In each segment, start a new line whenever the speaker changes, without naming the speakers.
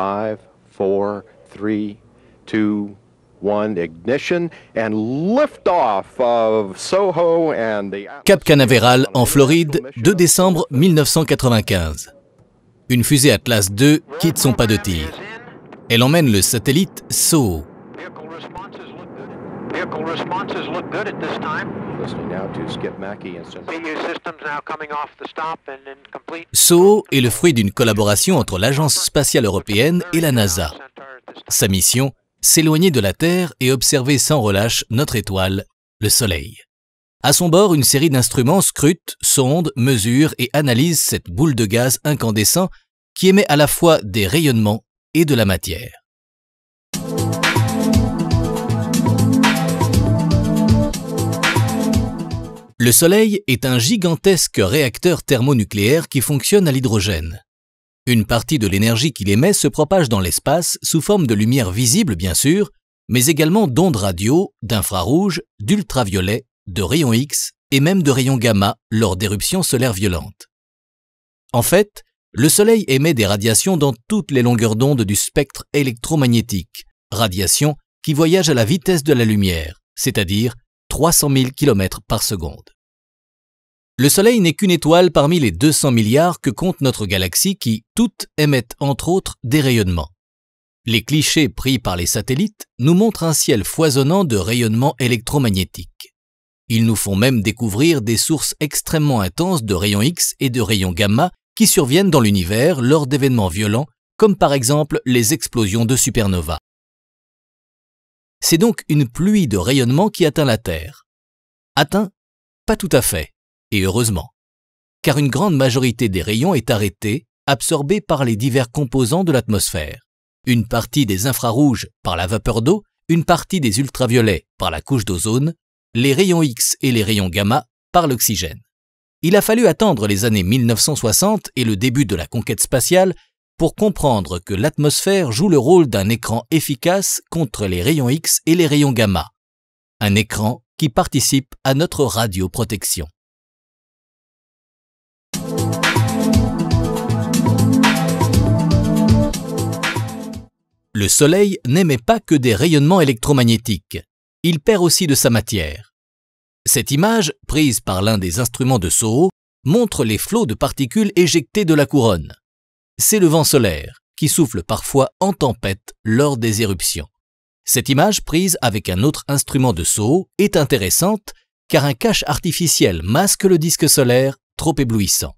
5, 4, 3, 2, 1, ignition and lift off of Soho and the Arctic. Canaveral en Floride, 2 décembre 1995. Une fusée Atlas 2 quitte son pas de tir. Elle emmène le satellite SOO. Vehicle est le fruit d'une collaboration entre l'Agence spatiale européenne et la NASA. Sa mission, s'éloigner de la Terre et observer sans relâche notre étoile, le Soleil. À son bord, une série d'instruments scrute, sonde, mesure et analyse cette boule de gaz incandescent qui émet à la fois des rayonnements et de la matière. Le Soleil est un gigantesque réacteur thermonucléaire qui fonctionne à l'hydrogène. Une partie de l'énergie qu'il émet se propage dans l'espace sous forme de lumière visible bien sûr, mais également d'ondes radio, d'infrarouges, d'ultraviolet, de rayons X et même de rayons gamma lors d'éruptions solaires violentes. En fait, le Soleil émet des radiations dans toutes les longueurs d'ondes du spectre électromagnétique, radiations qui voyagent à la vitesse de la lumière, c'est-à-dire 300 000 km par seconde. Le Soleil n'est qu'une étoile parmi les 200 milliards que compte notre galaxie qui, toutes, émettent entre autres des rayonnements. Les clichés pris par les satellites nous montrent un ciel foisonnant de rayonnements électromagnétiques. Ils nous font même découvrir des sources extrêmement intenses de rayons X et de rayons gamma qui surviennent dans l'univers lors d'événements violents, comme par exemple les explosions de supernovas. C'est donc une pluie de rayonnements qui atteint la Terre. Atteint Pas tout à fait et heureusement, car une grande majorité des rayons est arrêtée, absorbée par les divers composants de l'atmosphère. Une partie des infrarouges par la vapeur d'eau, une partie des ultraviolets par la couche d'ozone, les rayons X et les rayons gamma par l'oxygène. Il a fallu attendre les années 1960 et le début de la conquête spatiale pour comprendre que l'atmosphère joue le rôle d'un écran efficace contre les rayons X et les rayons gamma. Un écran qui participe à notre radioprotection. Le Soleil n'émet pas que des rayonnements électromagnétiques, il perd aussi de sa matière. Cette image, prise par l'un des instruments de Soho, montre les flots de particules éjectées de la couronne. C'est le vent solaire, qui souffle parfois en tempête lors des éruptions. Cette image prise avec un autre instrument de Soho est intéressante car un cache artificiel masque le disque solaire trop éblouissant.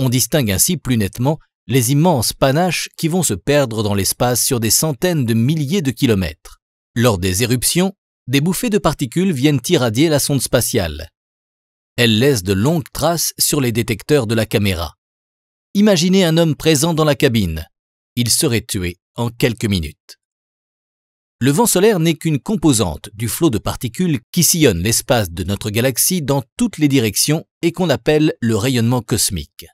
On distingue ainsi plus nettement les immenses panaches qui vont se perdre dans l'espace sur des centaines de milliers de kilomètres. Lors des éruptions, des bouffées de particules viennent irradier la sonde spatiale. Elles laissent de longues traces sur les détecteurs de la caméra. Imaginez un homme présent dans la cabine. Il serait tué en quelques minutes. Le vent solaire n'est qu'une composante du flot de particules qui sillonne l'espace de notre galaxie dans toutes les directions et qu'on appelle le rayonnement cosmique.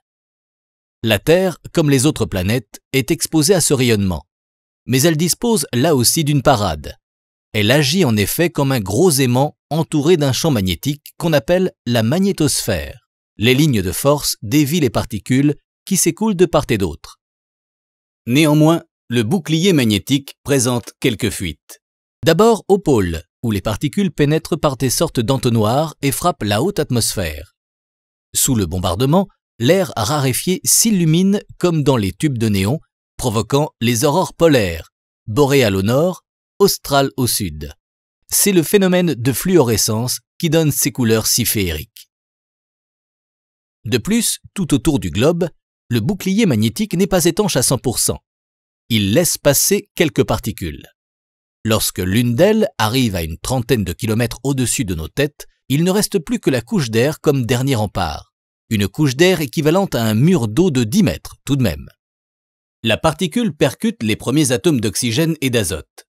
La Terre, comme les autres planètes, est exposée à ce rayonnement. Mais elle dispose là aussi d'une parade. Elle agit en effet comme un gros aimant entouré d'un champ magnétique qu'on appelle la magnétosphère. Les lignes de force dévient les particules qui s'écoulent de part et d'autre. Néanmoins, le bouclier magnétique présente quelques fuites. D'abord au pôle, où les particules pénètrent par des sortes d'entonnoirs et frappent la haute atmosphère. Sous le bombardement, l'air raréfié s'illumine comme dans les tubes de néon, provoquant les aurores polaires, boréales au nord, australes au sud. C'est le phénomène de fluorescence qui donne ces couleurs si féeriques. De plus, tout autour du globe, le bouclier magnétique n'est pas étanche à 100%. Il laisse passer quelques particules. Lorsque l'une d'elles arrive à une trentaine de kilomètres au-dessus de nos têtes, il ne reste plus que la couche d'air comme dernier rempart une couche d'air équivalente à un mur d'eau de 10 mètres tout de même. La particule percute les premiers atomes d'oxygène et d'azote.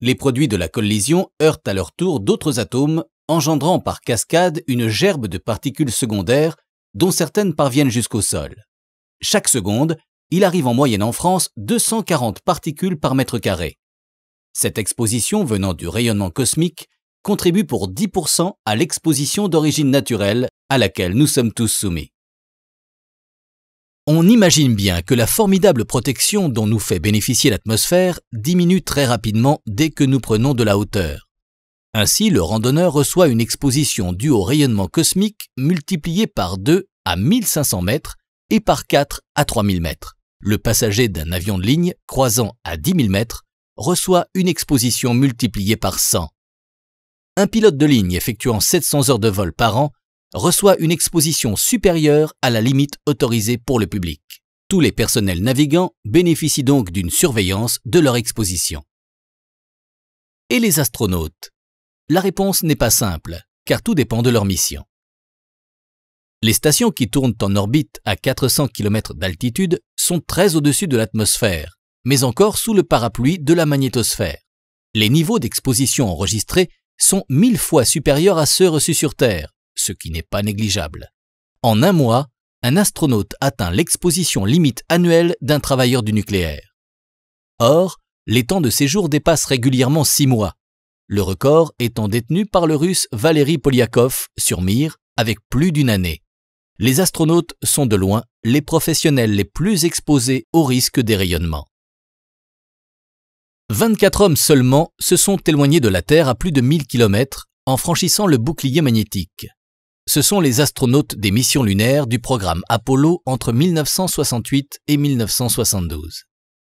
Les produits de la collision heurtent à leur tour d'autres atomes, engendrant par cascade une gerbe de particules secondaires dont certaines parviennent jusqu'au sol. Chaque seconde, il arrive en moyenne en France 240 particules par mètre carré. Cette exposition venant du rayonnement cosmique contribue pour 10% à l'exposition d'origine naturelle à laquelle nous sommes tous soumis. On imagine bien que la formidable protection dont nous fait bénéficier l'atmosphère diminue très rapidement dès que nous prenons de la hauteur. Ainsi, le randonneur reçoit une exposition due au rayonnement cosmique multipliée par 2 à 1500 mètres et par 4 à 3000 mètres. Le passager d'un avion de ligne croisant à 10 000 mètres reçoit une exposition multipliée par 100 un pilote de ligne effectuant 700 heures de vol par an reçoit une exposition supérieure à la limite autorisée pour le public. Tous les personnels navigants bénéficient donc d'une surveillance de leur exposition. Et les astronautes La réponse n'est pas simple, car tout dépend de leur mission. Les stations qui tournent en orbite à 400 km d'altitude sont très au-dessus de l'atmosphère, mais encore sous le parapluie de la magnétosphère. Les niveaux d'exposition enregistrés sont mille fois supérieurs à ceux reçus sur Terre, ce qui n'est pas négligeable. En un mois, un astronaute atteint l'exposition limite annuelle d'un travailleur du nucléaire. Or, les temps de séjour dépassent régulièrement six mois, le record étant détenu par le russe Valery Polyakov sur Mir avec plus d'une année. Les astronautes sont de loin les professionnels les plus exposés au risque des rayonnements. 24 hommes seulement se sont éloignés de la Terre à plus de 1000 km en franchissant le bouclier magnétique. Ce sont les astronautes des missions lunaires du programme Apollo entre 1968 et 1972.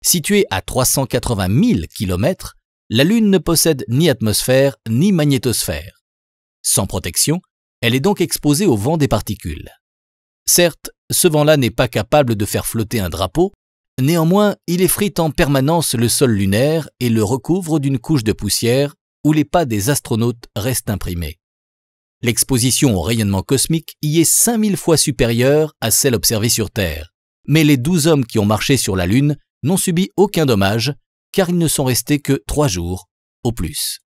Située à 380 000 km, la Lune ne possède ni atmosphère ni magnétosphère. Sans protection, elle est donc exposée au vent des particules. Certes, ce vent-là n'est pas capable de faire flotter un drapeau, Néanmoins, il effrite en permanence le sol lunaire et le recouvre d'une couche de poussière où les pas des astronautes restent imprimés. L'exposition au rayonnement cosmique y est 5000 fois supérieure à celle observée sur Terre. Mais les 12 hommes qui ont marché sur la Lune n'ont subi aucun dommage, car ils ne sont restés que 3 jours, au plus.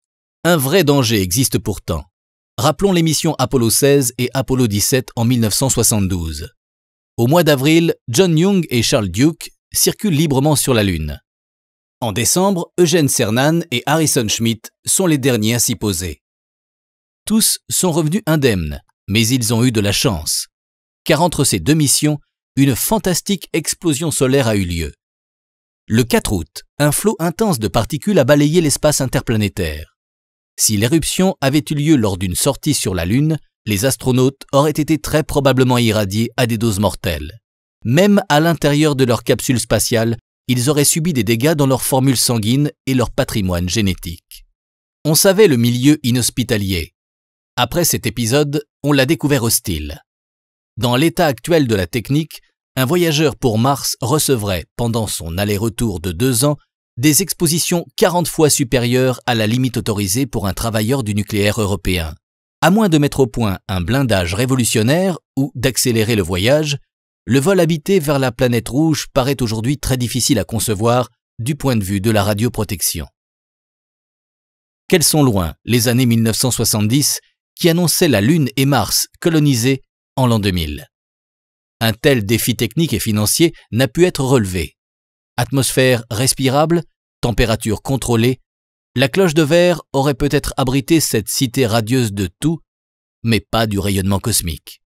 Un vrai danger existe pourtant. Rappelons les missions Apollo 16 et Apollo 17 en 1972. Au mois d'avril, John Young et Charles Duke circulent librement sur la Lune. En décembre, Eugène Cernan et Harrison Schmitt sont les derniers à s'y poser. Tous sont revenus indemnes, mais ils ont eu de la chance, car entre ces deux missions, une fantastique explosion solaire a eu lieu. Le 4 août, un flot intense de particules a balayé l'espace interplanétaire. Si l'éruption avait eu lieu lors d'une sortie sur la Lune, les astronautes auraient été très probablement irradiés à des doses mortelles. Même à l'intérieur de leur capsule spatiale, ils auraient subi des dégâts dans leur formule sanguine et leur patrimoine génétique. On savait le milieu inhospitalier. Après cet épisode, on l'a découvert hostile. Dans l'état actuel de la technique, un voyageur pour Mars recevrait, pendant son aller-retour de deux ans, des expositions 40 fois supérieures à la limite autorisée pour un travailleur du nucléaire européen. À moins de mettre au point un blindage révolutionnaire ou d'accélérer le voyage, le vol habité vers la planète rouge paraît aujourd'hui très difficile à concevoir du point de vue de la radioprotection. Quelles sont loin les années 1970 qui annonçaient la Lune et Mars colonisées en l'an 2000 Un tel défi technique et financier n'a pu être relevé. Atmosphère respirable, température contrôlée, la cloche de verre aurait peut-être abrité cette cité radieuse de tout, mais pas du rayonnement cosmique.